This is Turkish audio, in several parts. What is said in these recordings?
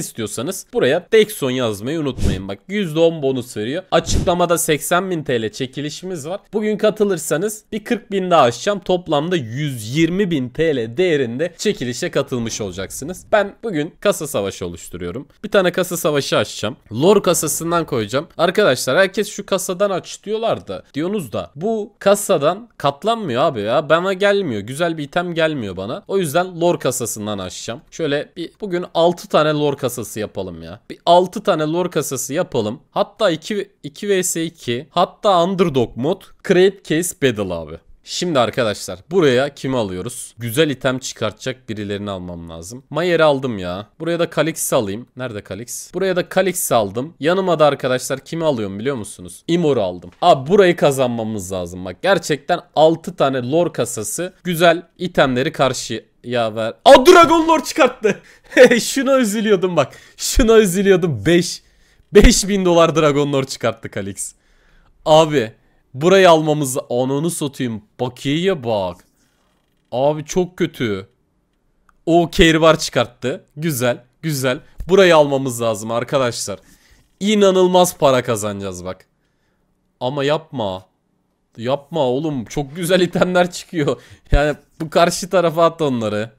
istiyorsanız buraya Dexon yazmayı unutmayın. Bak %10 bonus veriyor. Açıklamada 80.000 TL çekilişimiz var. Bugün katılırsanız bir 40.000 daha açacağım. Toplamda 120.000 TL değerinde çekilişe katılmış olacaksınız. Ben bugün kasa savaşı oluşturuyorum. Bir tane kasa savaşı açacağım. Lor kasasından koyacağım. Arkadaşlar herkes şu kasadan aç diyorlar da diyorsunuz da bu kasadan katlanmıyor abi ya. Bana gelmiyor. Güzel bir item gelmiyor bana. O yüzden lor kasasından açacağım. Şöyle bir bugün 6 tane lor kasası kasası yapalım ya. Bir 6 tane lore kasası yapalım. Hatta 2, 2 vs 2. Hatta underdog mod. crate case battle abi. Şimdi arkadaşlar buraya kimi alıyoruz? Güzel item çıkartacak birilerini almam lazım. Mayer'i aldım ya. Buraya da Kalix alayım. Nerede Kalix? Buraya da Kalix aldım. Yanıma da arkadaşlar kimi alıyorum biliyor musunuz? Imor'u aldım. Abi burayı kazanmamız lazım. Bak gerçekten 6 tane lor kasası güzel itemleri karşı ya ver. A Dragon Lord çıkarttı. şuna üzülüyordum bak. Şuna üzülüyordum. 5 5000 dolar Dragon Lord çıkarttı Kalix. Abi Burayı almamız... Ananı satayım. Bakiyeye bak. Abi çok kötü. O var çıkarttı. Güzel. Güzel. Burayı almamız lazım arkadaşlar. İnanılmaz para kazanacağız bak. Ama yapma. Yapma oğlum. Çok güzel itemler çıkıyor. Yani bu karşı tarafa at onları.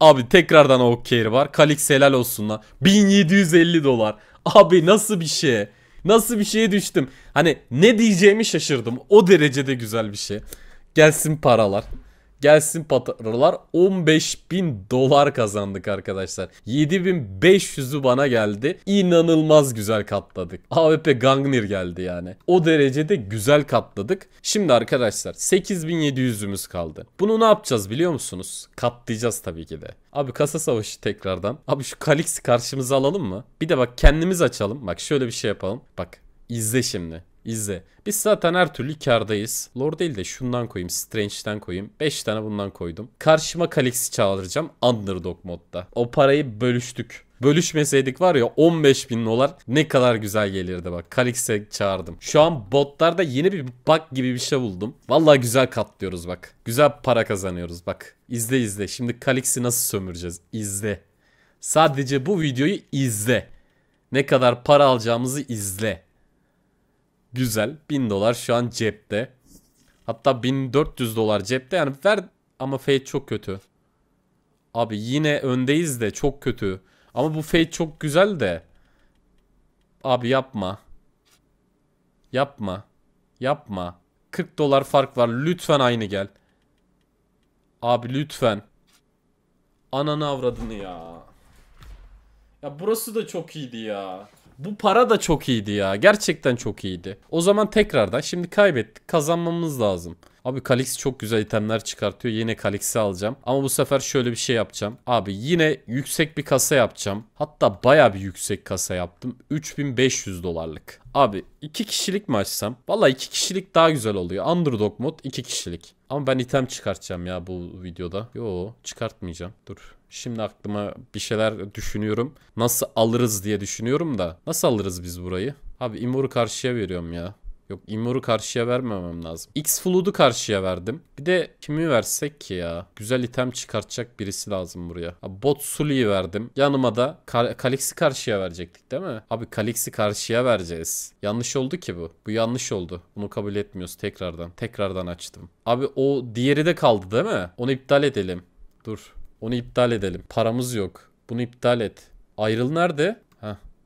Abi tekrardan o var. Kalix helal olsun lan. 1750 dolar. Abi nasıl bir şey? Nasıl bir şeye düştüm? Hani ne diyeceğimi şaşırdım. O derecede güzel bir şey. Gelsin paralar. Gelsin pataralar 15 bin dolar kazandık arkadaşlar. 7500'ü bana geldi. inanılmaz güzel katladık. AWP Gangnir geldi yani. O derecede güzel katladık. Şimdi arkadaşlar 8700'ümüz kaldı. Bunu ne yapacağız biliyor musunuz? Katlayacağız tabii ki de. Abi kasa savaşı tekrardan. Abi şu Kalix'i karşımıza alalım mı? Bir de bak kendimiz açalım. Bak şöyle bir şey yapalım. Bak izle şimdi. İzle. Biz zaten her türlü kardayız. Lore değil de şundan koyayım. Strange'den koyayım. 5 tane bundan koydum. Karşıma Kalix'i çağıracağım. Underdog modda. O parayı bölüştük. Bölüşmeseydik var ya 15 bin dolar ne kadar güzel gelirdi bak. Kalix'e çağırdım. Şu an botlarda yeni bir bug gibi bir şey buldum. Vallahi güzel katlıyoruz bak. Güzel para kazanıyoruz bak. İzle izle. Şimdi Kalix'i nasıl sömüreceğiz? İzle. Sadece bu videoyu izle. Ne kadar para alacağımızı izle. Güzel. 1000 dolar şu an cepte. Hatta 1400 dolar cepte. Yani ver ama Fate çok kötü. Abi yine öndeyiz de çok kötü. Ama bu Fate çok güzel de. Abi yapma. Yapma. Yapma. 40 dolar fark var. Lütfen aynı gel. Abi lütfen. Ananı avradını ya. Ya burası da çok iyiydi ya. Bu para da çok iyiydi ya. Gerçekten çok iyiydi. O zaman tekrardan şimdi kaybettik. Kazanmamız lazım. Abi Kalix çok güzel itemler çıkartıyor. Yine Kalix'i alacağım. Ama bu sefer şöyle bir şey yapacağım. Abi yine yüksek bir kasa yapacağım. Hatta baya bir yüksek kasa yaptım. 3500 dolarlık. Abi iki kişilik mi açsam? Valla iki kişilik daha güzel oluyor. Underdog mod iki kişilik. Ama ben item çıkartacağım ya bu videoda. Yo çıkartmayacağım. Dur. Şimdi aklıma bir şeyler düşünüyorum. Nasıl alırız diye düşünüyorum da. Nasıl alırız biz burayı? Abi Imor'u karşıya veriyorum ya. Yok Immor'u karşıya vermemem lazım. X Flood'u karşıya verdim. Bir de kimi versek ki ya? Güzel item çıkartacak birisi lazım buraya. Abi, bot Sully'i verdim. Yanıma da Kalix'i karşıya verecektik değil mi? Abi Kalix'i karşıya vereceğiz. Yanlış oldu ki bu. Bu yanlış oldu. Bunu kabul etmiyoruz tekrardan. Tekrardan açtım. Abi o diğeri de kaldı değil mi? Onu iptal edelim. Dur. Onu iptal edelim. Paramız yok. Bunu iptal et. Ayrıl nerede?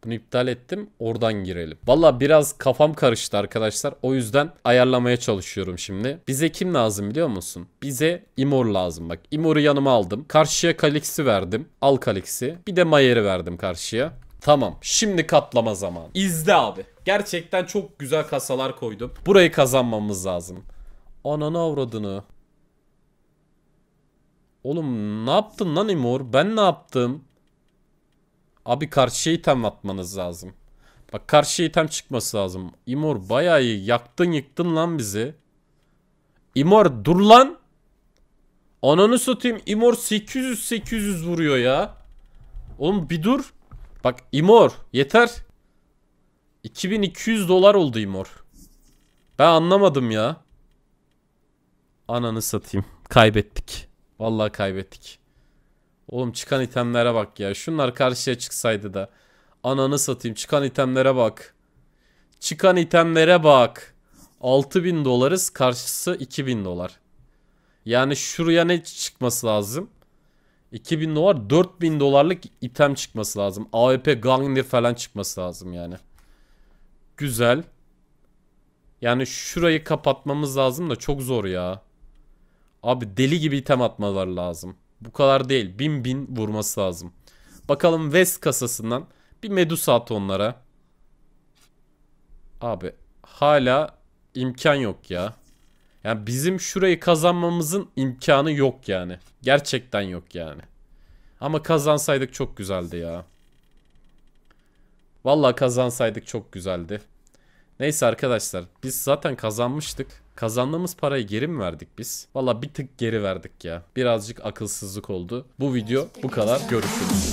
Bunu iptal ettim. Oradan girelim. Valla biraz kafam karıştı arkadaşlar. O yüzden ayarlamaya çalışıyorum şimdi. Bize kim lazım biliyor musun? Bize Imor lazım. Bak Imor'u yanıma aldım. Karşıya Kalix'i verdim. Al Kalix'i. Bir de Mayer'i verdim karşıya. Tamam. Şimdi katlama zamanı. İzle abi. Gerçekten çok güzel kasalar koydum. Burayı kazanmamız lazım. Ananı avradını. Oğlum ne yaptın lan Imor? Ben ne yaptım? Abi karşıya item atmanız lazım. Bak karşıya item çıkması lazım. Imor bayağı iyi. Yaktın yıktın lan bizi. Imor dur lan. Ananı satayım. Imor 800-800 vuruyor ya. Oğlum bir dur. Bak imor yeter. 2200 dolar oldu imor. Ben anlamadım ya. Ananı satayım. Kaybettik. Vallahi kaybettik. Oğlum çıkan itemlere bak ya. Şunlar karşıya çıksaydı da. Ananı satayım. Çıkan itemlere bak. Çıkan itemlere bak. 6000 dolarız. Karşısı 2000 dolar. Yani şuraya ne çıkması lazım? 2000 dolar 4000 dolarlık item çıkması lazım. AWP Gangner falan çıkması lazım yani. Güzel. Yani şurayı kapatmamız lazım da çok zor ya. Abi deli gibi item atmaları lazım. Bu kadar değil. Bin bin vurması lazım. Bakalım West kasasından bir Medusa at onlara. Abi hala imkan yok ya. Yani bizim şurayı kazanmamızın imkanı yok yani. Gerçekten yok yani. Ama kazansaydık çok güzeldi ya. Valla kazansaydık çok güzeldi. Neyse arkadaşlar biz zaten kazanmıştık. Kazandığımız parayı geri mi verdik biz? Valla bir tık geri verdik ya. Birazcık akılsızlık oldu. Bu video bu kadar. Görüşürüz.